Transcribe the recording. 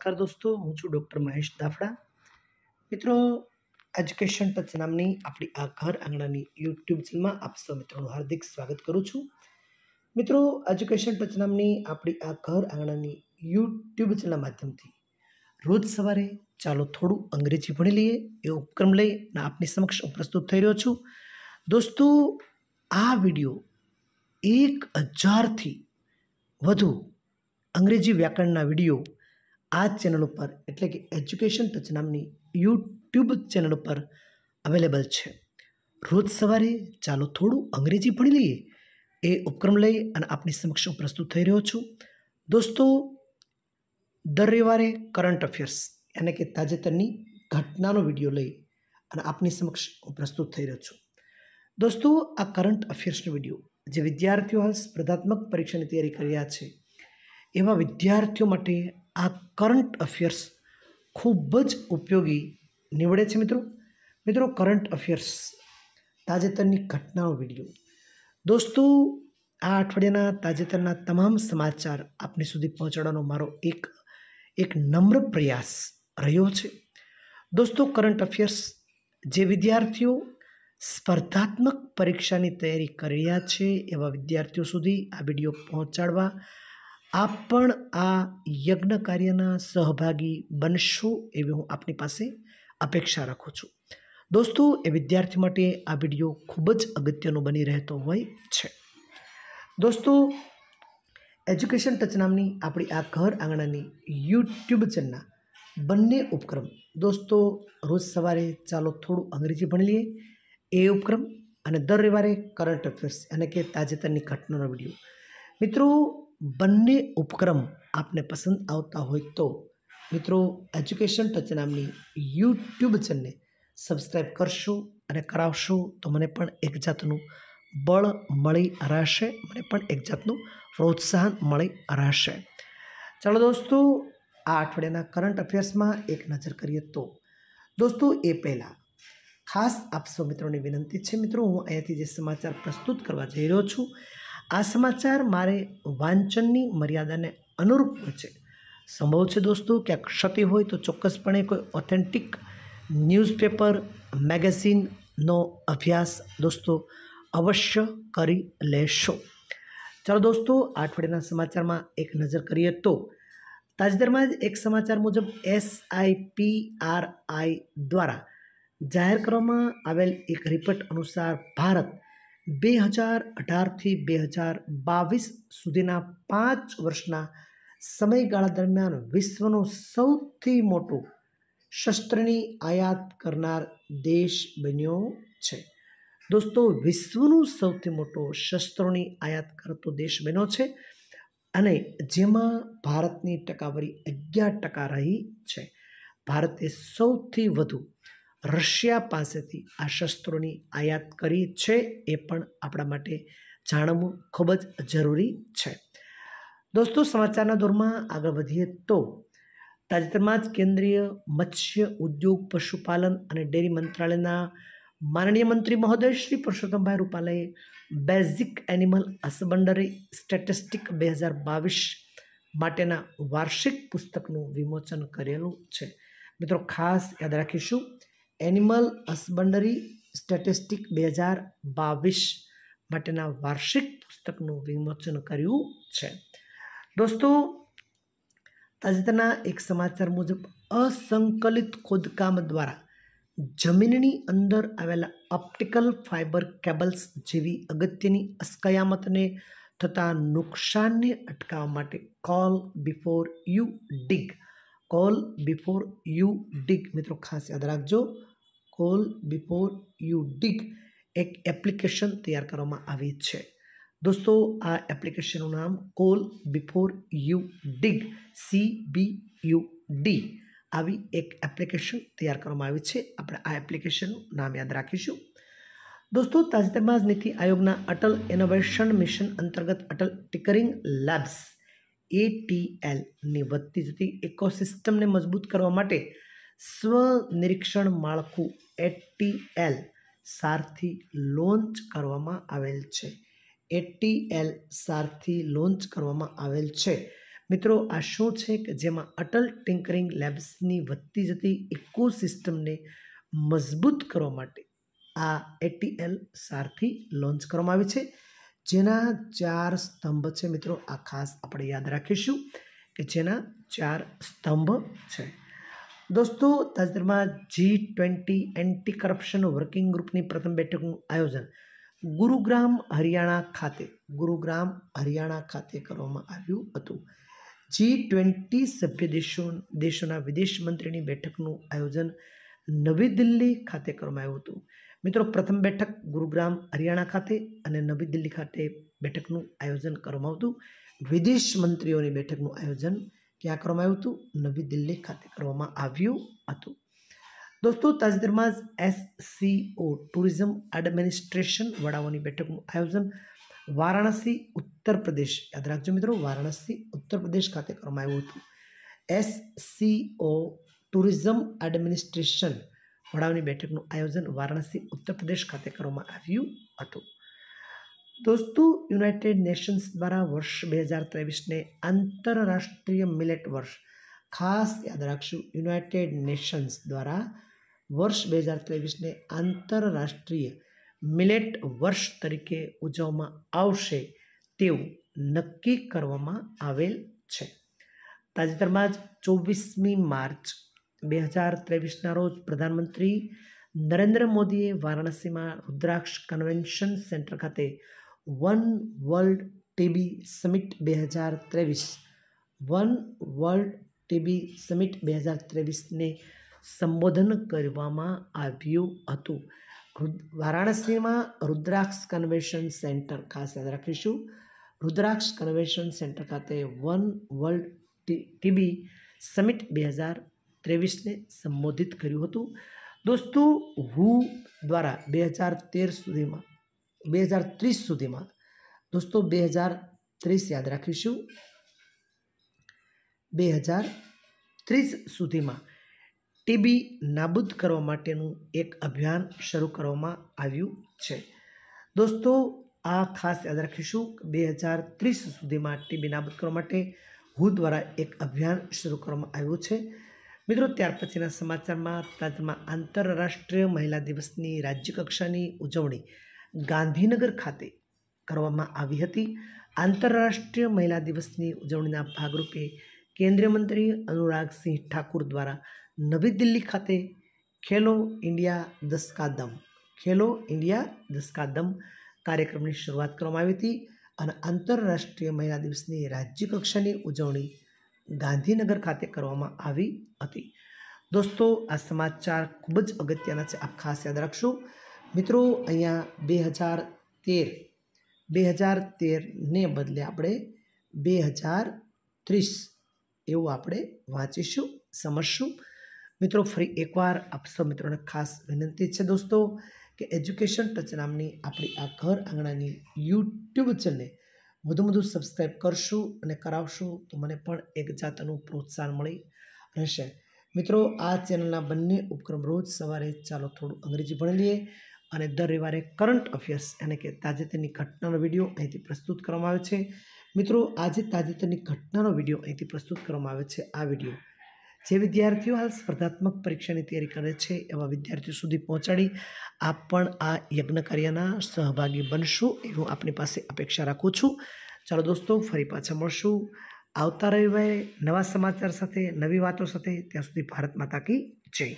નમસ્કાર દોસ્તો હું છું ડૉક્ટર મહેશ દાફડા મિત્રો એજ્યુકેશન ટચ નામની આપણી આ ઘર આંગણાની યુટ્યુબ ચેનલમાં આપ સૌ મિત્રોનું હાર્દિક સ્વાગત કરું છું મિત્રો એજ્યુકેશન ટચ નામની આપણી આ ઘર આંગણાની યુટ્યુબ ચેનલના માધ્યમથી રોજ સવારે ચાલો થોડું અંગ્રેજી ભણી લઈએ એ ઉપક્રમ લઈ અને આપની સમક્ષ પ્રસ્તુત થઈ રહ્યો છું દોસ્તો આ વિડીયો એક હજારથી વધુ અંગ્રેજી વ્યાકરણના વિડીયો આ ચેનલ ઉપર એટલે કે એજ્યુકેશન ટચ નામની યુટ્યુબ ચેનલ ઉપર અવેલેબલ છે રોજ સવારે ચાલો થોડું અંગ્રેજી ભણી લઈએ એ ઉપક્રમ લઈ અને આપની સમક્ષ હું પ્રસ્તુત થઈ રહ્યો છું દોસ્તો દર રવિવારે કરંટ અફેર્સ એટલે કે તાજેતરની ઘટનાનો વિડીયો લઈ અને આપની સમક્ષ હું પ્રસ્તુત થઈ રહ્યો છું દોસ્તો આ કરંટ અફેર્સનો વિડીયો જે વિદ્યાર્થીઓ હાલ સ્પર્ધાત્મક પરીક્ષાની તૈયારી કરી રહ્યા છે એવા વિદ્યાર્થીઓ માટે આ કરંટ અફેર્સ ખૂબ જ ઉપયોગી નીવડે છે મિત્રો મિત્રો કરંટ અફેર્સ તાજેતરની ઘટનાઓ વિડીયો દોસ્તો આ અઠવાડિયાના તાજેતરના તમામ સમાચાર આપની સુધી પહોંચાડવાનો મારો એક એક નમ્ર પ્રયાસ રહ્યો છે દોસ્તો કરંટ અફેર્સ જે વિદ્યાર્થીઓ સ્પર્ધાત્મક પરીક્ષાની તૈયારી કરી રહ્યા છે એવા વિદ્યાર્થીઓ સુધી આ વિડીયો પહોંચાડવા આપ પણ આ યજ્ઞ કાર્યના સહભાગી બનશો એવી હું આપની પાસે અપેક્ષા રાખું છું દોસ્તો એ વિદ્યાર્થી માટે આ વિડીયો ખૂબ જ અગત્યનો બની રહેતો હોય છે દોસ્તો એજ્યુકેશન ટચ નામની આપણી આ ઘર આંગણાની યુટ્યુબ ચેનલના બંને ઉપક્રમ દોસ્તો રોજ સવારે ચાલો થોડું અંગ્રેજી ભણી લઈએ એ ઉપક્રમ અને દર રવિવારે કરંટ અફેર્સ અને કે તાજેતરની ઘટનાનો વિડીયો મિત્રો બંને ઉપક્રમ આપને પસંદ આવતા હોય તો મિત્રો એજ્યુકેશન ટચ નામની યુટ્યુબ ચેનલને સબસ્ક્રાઈબ કરશો અને કરાવશો તો મને પણ એક જાતનું બળ મળી રહેશે મને પણ એક જાતનું પ્રોત્સાહન મળી રહેશે ચાલો દોસ્તો આ અઠવાડિયાના કરંટ અફેર્સમાં એક નજર કરીએ તો દોસ્તો એ પહેલાં ખાસ આપ સૌ મિત્રોની વિનંતી છે મિત્રો હું અહીંયાથી જે સમાચાર પ્રસ્તુત કરવા જઈ રહ્યો છું આ સમાચાર મારે વાંચનની મર્યાદાને અનુરૂપ છે સંભવ છે દોસ્તો ક્યાંક ક્ષતિ હોય તો ચોક્કસપણે કોઈ ઓથેન્ટિક ન્યૂઝપેપર મેગેઝિનનો અભ્યાસ દોસ્તો અવશ્ય કરી લેશો ચાલો દોસ્તો અઠવાડિયાના સમાચારમાં એક નજર કરીએ તો તાજેતરમાં જ એક સમાચાર મુજબ આર આઈ દ્વારા જાહેર કરવામાં આવેલ એક રિપોર્ટ અનુસાર ભારત બે હજાર અઢારથી બે હજાર બાવીસ સુધીના પાંચ વર્ષના સમયગાળા દરમિયાન વિશ્વનો સૌથી મોટો શસ્ત્રની આયાત કરનાર દેશ બન્યો છે દોસ્તો વિશ્વનું સૌથી મોટો શસ્ત્રોની આયાત કરતો દેશ બન્યો છે અને જેમાં ભારતની ટકાવારી અગિયાર ટકા રહી છે ભારતે સૌથી વધુ રશિયા પાસેથી આ શસ્ત્રોની આયાત કરી છે એ પણ આપણા માટે જાણવું ખૂબ જ જરૂરી છે દોસ્તો સમાચારના દોરમાં આગળ વધીએ તો તાજેતરમાં જ કેન્દ્રીય મત્સ્ય ઉદ્યોગ પશુપાલન અને ડેરી મંત્રાલયના માનનીય મંત્રી મહોદય શ્રી પુરુષોત્તમભાઈ રૂપાલાએ બેઝિક એનિમલ હસબન્ડરી સ્ટેટિસ્ટિક બે હજાર બાવીસ માટેના વાર્ષિક પુસ્તકનું વિમોચન કરેલું છે મિત્રો ખાસ યાદ રાખીશું એનિમલ હસબન્ડરી સ્ટેટિસ્ટિક બે હજાર બાવીસ માટેના વાર્ષિક પુસ્તકનું વિમોચન કર્યું છે દોસ્તો તાજેતરના એક સમાચાર મુજબ અસંકલિત ખોદકામ દ્વારા જમીનની અંદર આવેલા ઓપ્ટિકલ ફાઇબર કેબલ્સ જેવી અગત્યની અસ્કયામતને થતા નુકસાનને અટકાવવા માટે call before you dig call before you dig મિત્રો ખાસ યાદ રાખજો હોલ બિફોર યુ ડિગ એક એપ્લિકેશન તૈયાર કરવામાં આવી છે દોસ્તો આ એપ્લિકેશનનું નામ call before you dig C B U D આવી એક એપ્લિકેશન તૈયાર કરવામાં આવી છે આપણે આ એપ્લિકેશનનું નામ યાદ રાખીશું દોસ્તો તાજેતરમાં જ નીતિ આયોગના અટલ ઇનોવેશન મિશન અંતર્ગત અટલ ટિકરિંગ લેબ્સ એટીએલની વધતી જતી ઇકોસિસ્ટમને મજબૂત કરવા માટે સ્વ નિરીક્ષણ માળખું એટીએલ સારથી લોન્ચ કરવામાં આવેલ છે એટીએલ સારથી લોન્ચ કરવામાં આવેલ છે મિત્રો આ શું છે કે જેમાં અટલ ટિંકરિંગ લેબ્સની વધતી જતી ઇકોસિસ્ટમને મજબૂત કરવા માટે આ એટીએલ સારથી લોન્ચ કરવામાં આવી છે જેના ચાર સ્તંભ છે મિત્રો આ ખાસ આપણે યાદ રાખીશું કે જેના ચાર સ્તંભ છે દોસ્તો તાજેતરમાં G twenty anti corruption working ગ્રુપની પ્રથમ બેઠકનું આયોજન ગુરુગ્રામ હરિયાણા ખાતે ગુરુગ્રામ હરિયાણા ખાતે કરવામાં આવ્યું હતું જી ટ્વેન્ટી સભ્ય દેશો દેશોના વિદેશ મંત્રીની બેઠકનું આયોજન નવી દિલ્હી ખાતે કરવામાં આવ્યું હતું મિત્રો પ્રથમ બેઠક ગુરુગ્રામ હરિયાણા ખાતે અને નવી દિલ્હી ખાતે બેઠકનું આયોજન કરવામાં આવતું વિદેશ મંત્રીઓની બેઠકનું આયોજન ક્યાં કરવામાં આવ્યું હતું નવી દિલ્હી ખાતે કરવામાં આવ્યું હતું દોસ્તો તાજેતરમાં જ S C O tourism administration વડાઓની બેઠકનું આયોજન વારાણસી ઉત્તર પ્રદેશ યાદ રાખજો મિત્રો વારાણસી ઉત્તર પ્રદેશ ખાતે કરવામાં આવ્યું હતું S C O tourism administration વડાઓની બેઠકનું આયોજન વારાણસી ઉત્તર પ્રદેશ ખાતે કરવામાં આવ્યું હતું દોસ્તો યુનાઇટેડ નેશન્સ દ્વારા વર્ષ બે હજાર ત્રેવીસને આંતરરાષ્ટ્રીય મિલેટ વર્ષ ખાસ યાદ રાખશું યુનાઇટેડ નેશન્સ દ્વારા વર્ષ બે હજાર ત્રેવીસને આંતરરાષ્ટ્રીય મિલેટ વર્ષ તરીકે ઉજવવામાં આવશે તેવું નક્કી કરવામાં આવેલ છે તાજેતરમાં જ ચોવીસમી માર્ચ બે હજાર ત્રેવીસના રોજ પ્રધાનમંત્રી નરેન્દ્ર મોદીએ વારાણસીમાં રુદ્રાક્ષ કન્વેન્શન સેન્ટર ખાતે વન વર્લ્ડ ટીબી સમિટ બે હજાર ત્રેવીસ વન વર્લ્ડ ટીબી સમિટ બે હજાર ત્રેવીસને સંબોધન કરવામાં આવ્યું હતું વારાણસીમાં રુદ્રાક્ષ કન્વેન્શન સેન્ટર ખાસ યાદ રાખીશું રુદ્રાક્ષ કન્વેન્શન સેન્ટર ખાતે વન વર્લ્ડ ટીબી સમિટ બે હજાર ત્રેવીસને સંબોધિત કર્યું હતું દોસ્તો હુ દ્વારા બે હજાર તેર સુધીમાં બે હજાર ત્રીસ સુધીમાં દોસ્તો બે હજાર ત્રીસ યાદ રાખીશું બે હજાર ત્રીસ સુધીમાં ટીબી નાબૂદ કરવા માટેનું એક અભિયાન શરૂ કરવામાં આવ્યું છે દોસ્તો આ ખાસ યાદ રાખીશું બે હજાર ત્રીસ સુધીમાં ટીબી નાબૂદ કરવા માટે હું દ્વારા એક અભિયાન શરૂ કરવામાં આવ્યું છે મિત્રો ત્યાર પછીના સમાચારમાં તાજમાં આંતરરાષ્ટ્રીય મહિલા દિવસની રાજ્યકક્ષાની ઉજવણી ગાંધીનગર ખાતે કરવામાં આવી હતી આંતરરાષ્ટ્રીય મહિલા દિવસની ઉજવણીના ભાગરૂપે કેન્દ્રીય મંત્રી અનુરાગસિંહ ઠાકુર દ્વારા નવી દિલ્હી ખાતે ખેલો ઇન્ડિયા દસકાદમ ખેલો ઇન્ડિયા દસકાદમ કાર્યક્રમની શરૂઆત કરવામાં આવી હતી અને આંતરરાષ્ટ્રીય મહિલા દિવસની રાજ્ય કક્ષાની ઉજવણી ગાંધીનગર ખાતે કરવામાં આવી હતી દોસ્તો આ સમાચાર ખૂબ જ અગત્યના છે આપ ખાસ યાદ રાખશો મિત્રો અહીંયા બે હજાર તેર બે હજાર તેરને બદલે આપણે બે હજાર ત્રીસ એવું આપણે વાંચીશું સમજશું મિત્રો ફરી એકવાર આપ સૌ મિત્રોને ખાસ વિનંતી છે દોસ્તો કે એજ્યુકેશન ટચ નામની આપણી આ ઘર આંગણાની યુટ્યુબ ચેનલને વધુ વધુ સબસ્ક્રાઈબ કરશું અને કરાવશું તો મને પણ એક જાતનું પ્રોત્સાહન મળી રહેશે મિત્રો આ ચેનલના બંને ઉપક્રમ રોજ સવારે ચાલો થોડું અંગ્રેજી ભણી લઈએ અને દર રવિવારે કરંટ અફેર્સ એને કે તાજેતરની ઘટનાનો વિડીયો અહીંથી પ્રસ્તુત કરવામાં આવે છે મિત્રો આજે તાજેતરની ઘટનાનો વિડીયો અહીંથી પ્રસ્તુત કરવામાં આવે છે આ વિડીયો જે વિદ્યાર્થીઓ હાલ સ્પર્ધાત્મક પરીક્ષાની તૈયારી કરે છે એવા વિદ્યાર્થીઓ સુધી પહોંચાડી આપ પણ આ યજ્ઞ કાર્યના સહભાગી બનશું એ હું આપની પાસે અપેક્ષા રાખું છું ચાલો દોસ્તો ફરી પાછા મળશું આવતા રવિવારે નવા સમાચાર સાથે નવી વાતો સાથે ત્યાં સુધી ભારત માતા કી જય